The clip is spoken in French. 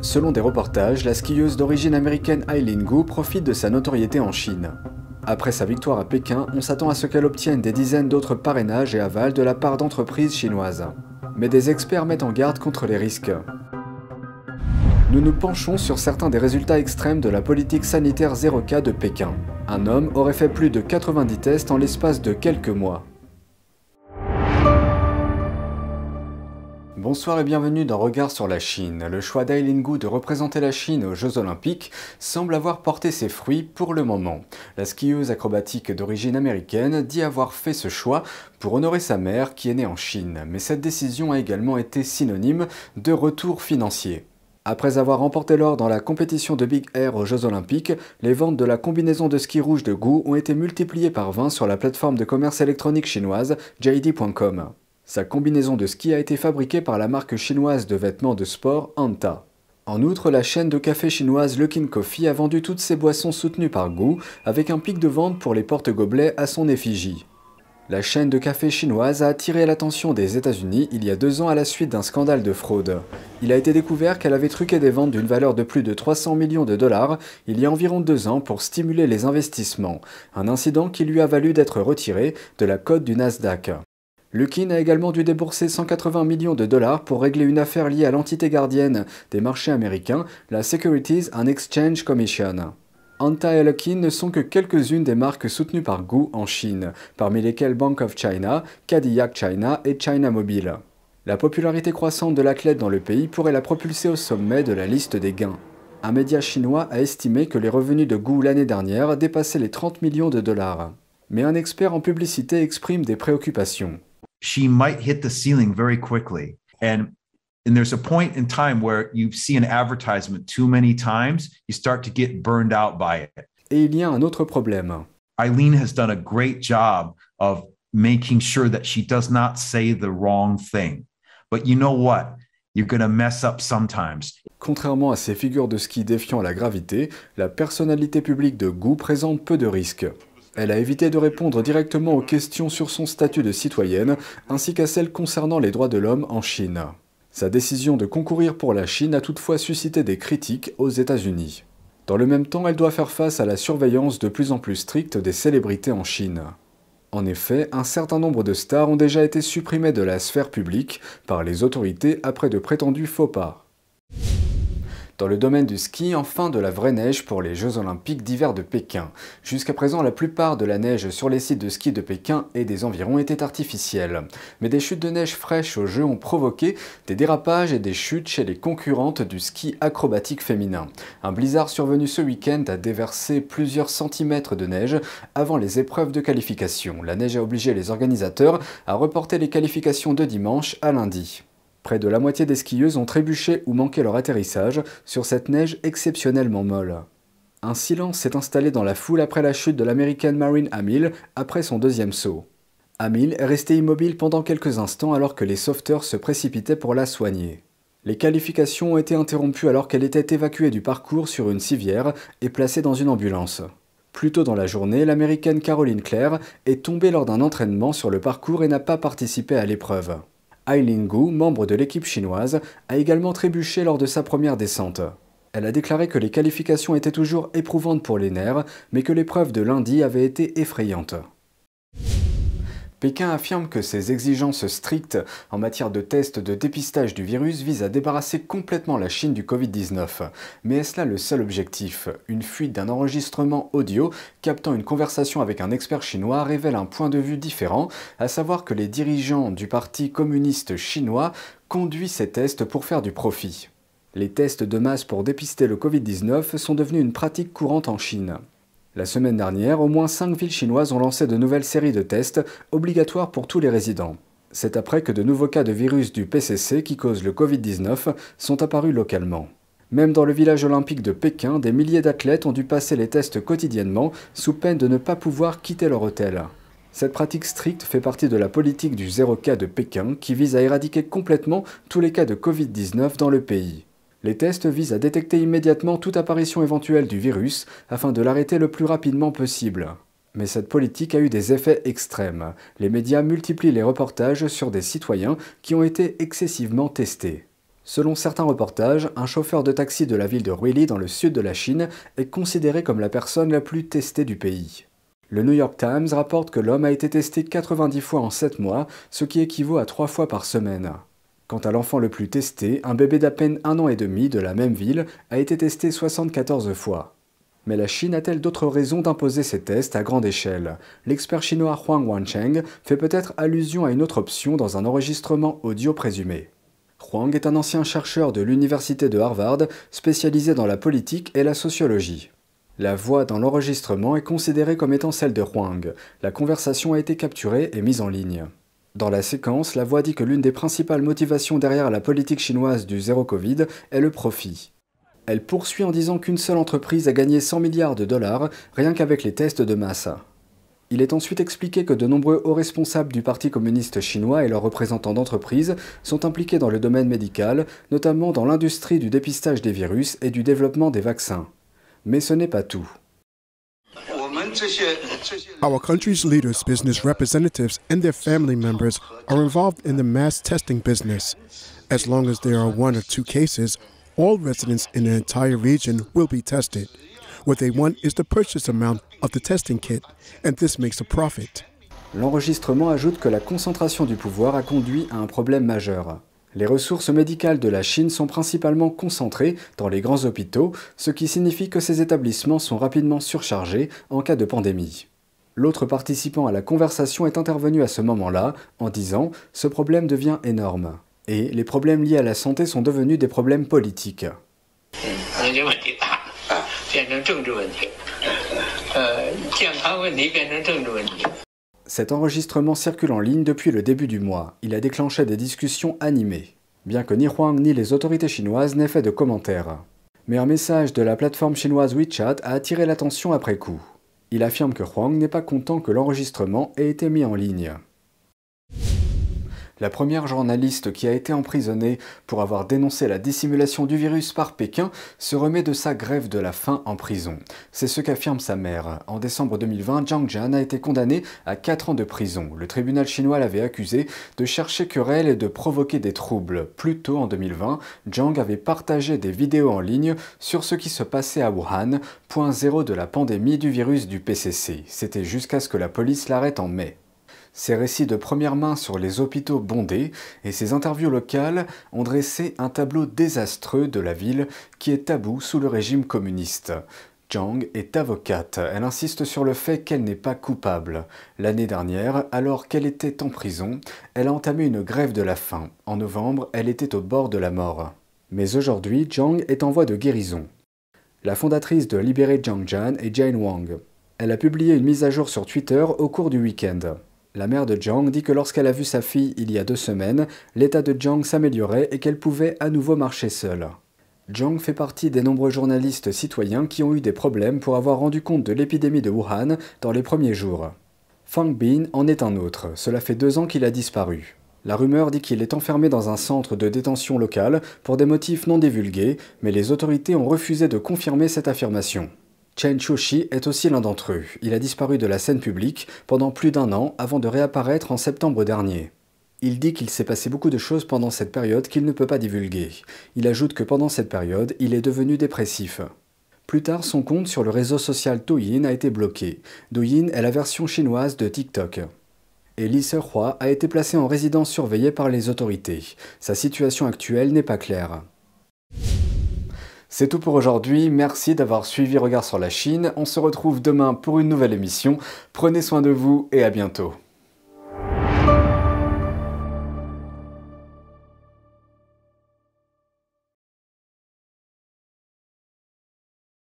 Selon des reportages, la skieuse d'origine américaine Eileen Gu profite de sa notoriété en Chine. Après sa victoire à Pékin, on s'attend à ce qu'elle obtienne des dizaines d'autres parrainages et avals de la part d'entreprises chinoises. Mais des experts mettent en garde contre les risques. Nous nous penchons sur certains des résultats extrêmes de la politique sanitaire 0K de Pékin. Un homme aurait fait plus de 90 tests en l'espace de quelques mois. Bonsoir et bienvenue dans Regard sur la Chine. Le choix Gu de représenter la Chine aux Jeux Olympiques semble avoir porté ses fruits pour le moment. La skieuse acrobatique d'origine américaine dit avoir fait ce choix pour honorer sa mère qui est née en Chine, mais cette décision a également été synonyme de retour financier. Après avoir remporté l'or dans la compétition de Big Air aux Jeux Olympiques, les ventes de la combinaison de ski rouge de Gu ont été multipliées par 20 sur la plateforme de commerce électronique chinoise JD.com. Sa combinaison de ski a été fabriquée par la marque chinoise de vêtements de sport Anta. En outre, la chaîne de café chinoise Luckin Coffee a vendu toutes ses boissons soutenues par goût, avec un pic de vente pour les porte-gobelets à son effigie. La chaîne de café chinoise a attiré l'attention des États-Unis il y a deux ans à la suite d'un scandale de fraude. Il a été découvert qu'elle avait truqué des ventes d'une valeur de plus de 300 millions de dollars il y a environ deux ans pour stimuler les investissements, un incident qui lui a valu d'être retiré de la cote du Nasdaq. Lukin a également dû débourser 180 millions de dollars pour régler une affaire liée à l'entité gardienne des marchés américains, la Securities and Exchange Commission. Anta et Luckin ne sont que quelques-unes des marques soutenues par Gu en Chine, parmi lesquelles Bank of China, Cadillac China et China Mobile. La popularité croissante de l'athlète dans le pays pourrait la propulser au sommet de la liste des gains. Un média chinois a estimé que les revenus de Gu l'année dernière dépassaient les 30 millions de dollars. Mais un expert en publicité exprime des préoccupations she might hit the ceiling very quickly. And and there's a point in time where you see an advertisement too many times, you start to get burned out by it. Et il y a un autre problème. Eileen has done a great job of making sure that she does not say the wrong thing. But you know what? You're going to mess up sometimes. Contrairement à ces figures de ski défiant la gravité, la personnalité publique de goût présente peu de risques. Elle a évité de répondre directement aux questions sur son statut de citoyenne, ainsi qu'à celles concernant les droits de l'homme en Chine. Sa décision de concourir pour la Chine a toutefois suscité des critiques aux États-Unis. Dans le même temps, elle doit faire face à la surveillance de plus en plus stricte des célébrités en Chine. En effet, un certain nombre de stars ont déjà été supprimées de la sphère publique par les autorités après de prétendus faux pas dans le domaine du ski, enfin de la vraie neige pour les Jeux Olympiques d'hiver de Pékin. Jusqu'à présent, la plupart de la neige sur les sites de ski de Pékin et des environs était artificielle. Mais des chutes de neige fraîches aux Jeux ont provoqué des dérapages et des chutes chez les concurrentes du ski acrobatique féminin. Un blizzard survenu ce week-end a déversé plusieurs centimètres de neige avant les épreuves de qualification. La neige a obligé les organisateurs à reporter les qualifications de dimanche à lundi. Près de la moitié des skieuses ont trébuché ou manqué leur atterrissage sur cette neige exceptionnellement molle. Un silence s'est installé dans la foule après la chute de l'américaine Marine Hamill après son deuxième saut. Hamill est restée immobile pendant quelques instants alors que les sauveteurs se précipitaient pour la soigner. Les qualifications ont été interrompues alors qu'elle était évacuée du parcours sur une civière et placée dans une ambulance. Plus tôt dans la journée, l'américaine Caroline Claire est tombée lors d'un entraînement sur le parcours et n'a pas participé à l'épreuve. Linggu, membre de l'équipe chinoise, a également trébuché lors de sa première descente. Elle a déclaré que les qualifications étaient toujours éprouvantes pour les nerfs, mais que l'épreuve de lundi avait été effrayante. Pékin affirme que ses exigences strictes en matière de tests de dépistage du virus visent à débarrasser complètement la Chine du Covid-19. Mais est-ce là le seul objectif Une fuite d'un enregistrement audio captant une conversation avec un expert chinois révèle un point de vue différent, à savoir que les dirigeants du Parti communiste chinois conduisent ces tests pour faire du profit. Les tests de masse pour dépister le Covid-19 sont devenus une pratique courante en Chine. La semaine dernière, au moins 5 villes chinoises ont lancé de nouvelles séries de tests obligatoires pour tous les résidents. C'est après que de nouveaux cas de virus du PCC qui cause le Covid-19 sont apparus localement. Même dans le village olympique de Pékin, des milliers d'athlètes ont dû passer les tests quotidiennement sous peine de ne pas pouvoir quitter leur hôtel. Cette pratique stricte fait partie de la politique du zéro cas de Pékin qui vise à éradiquer complètement tous les cas de Covid-19 dans le pays. Les tests visent à détecter immédiatement toute apparition éventuelle du virus afin de l'arrêter le plus rapidement possible. Mais cette politique a eu des effets extrêmes. Les médias multiplient les reportages sur des citoyens qui ont été excessivement testés. Selon certains reportages, un chauffeur de taxi de la ville de Ruili dans le sud de la Chine est considéré comme la personne la plus testée du pays. Le New York Times rapporte que l'homme a été testé 90 fois en 7 mois, ce qui équivaut à 3 fois par semaine. Quant à l'enfant le plus testé, un bébé d'à peine un an et demi de la même ville a été testé 74 fois. Mais la Chine a-t-elle d'autres raisons d'imposer ces tests à grande échelle L'expert chinois Huang Wancheng fait peut-être allusion à une autre option dans un enregistrement audio présumé. Huang est un ancien chercheur de l'université de Harvard spécialisé dans la politique et la sociologie. La voix dans l'enregistrement est considérée comme étant celle de Huang. La conversation a été capturée et mise en ligne. Dans la séquence, la voix dit que l'une des principales motivations derrière la politique chinoise du zéro Covid est le profit. Elle poursuit en disant qu'une seule entreprise a gagné 100 milliards de dollars rien qu'avec les tests de masse. Il est ensuite expliqué que de nombreux hauts responsables du Parti communiste chinois et leurs représentants d'entreprises sont impliqués dans le domaine médical, notamment dans l'industrie du dépistage des virus et du développement des vaccins. Mais ce n'est pas tout. Our country's leaders, business representatives, and their family members are involved in the mass testing business. As long as there are one or two cases, all residents in the entire region will be tested. What they want is the purchase amount of the testing kit, and this makes a profit. L'enregistrement ajoute que la concentration du pouvoir a conduit à un problème majeur. Les ressources médicales de la Chine sont principalement concentrées dans les grands hôpitaux, ce qui signifie que ces établissements sont rapidement surchargés en cas de pandémie. L'autre participant à la conversation est intervenu à ce moment-là en disant ⁇ Ce problème devient énorme ⁇ et les problèmes liés à la santé sont devenus des problèmes politiques. Ah. Ah. Ah. Cet enregistrement circule en ligne depuis le début du mois. Il a déclenché des discussions animées, bien que ni Huang ni les autorités chinoises n'aient fait de commentaires. Mais un message de la plateforme chinoise WeChat a attiré l'attention après coup. Il affirme que Huang n'est pas content que l'enregistrement ait été mis en ligne la première journaliste qui a été emprisonnée pour avoir dénoncé la dissimulation du virus par Pékin se remet de sa grève de la faim en prison. C'est ce qu'affirme sa mère. En décembre 2020, Zhang Jian a été condamné à 4 ans de prison. Le tribunal chinois l'avait accusé de chercher querelle et de provoquer des troubles. Plus tôt en 2020, Zhang avait partagé des vidéos en ligne sur ce qui se passait à Wuhan, point zéro de la pandémie du virus du PCC. C'était jusqu'à ce que la police l'arrête en mai. Ses récits de première main sur les hôpitaux bondés et ses interviews locales ont dressé un tableau désastreux de la ville qui est tabou sous le régime communiste. Zhang est avocate. Elle insiste sur le fait qu'elle n'est pas coupable. L'année dernière, alors qu'elle était en prison, elle a entamé une grève de la faim. En novembre, elle était au bord de la mort. Mais aujourd'hui, Zhang est en voie de guérison. La fondatrice de Libérer Zhang Jan est Jane Wang. Elle a publié une mise à jour sur Twitter au cours du week-end. La mère de Jiang dit que lorsqu'elle a vu sa fille il y a deux semaines, l'état de Jiang s'améliorait et qu'elle pouvait à nouveau marcher seule. Jiang fait partie des nombreux journalistes citoyens qui ont eu des problèmes pour avoir rendu compte de l'épidémie de Wuhan dans les premiers jours. Fang Bin en est un autre, cela fait deux ans qu'il a disparu. La rumeur dit qu'il est enfermé dans un centre de détention local pour des motifs non divulgués, mais les autorités ont refusé de confirmer cette affirmation. Chen Chuxi est aussi l'un d'entre eux. Il a disparu de la scène publique pendant plus d'un an avant de réapparaître en septembre dernier. Il dit qu'il s'est passé beaucoup de choses pendant cette période qu'il ne peut pas divulguer. Il ajoute que pendant cette période, il est devenu dépressif. Plus tard, son compte sur le réseau social Douyin a été bloqué. Douyin est la version chinoise de TikTok. Et Li a été placé en résidence surveillée par les autorités. Sa situation actuelle n'est pas claire. C'est tout pour aujourd'hui, merci d'avoir suivi Regard sur la Chine, on se retrouve demain pour une nouvelle émission, prenez soin de vous et à bientôt.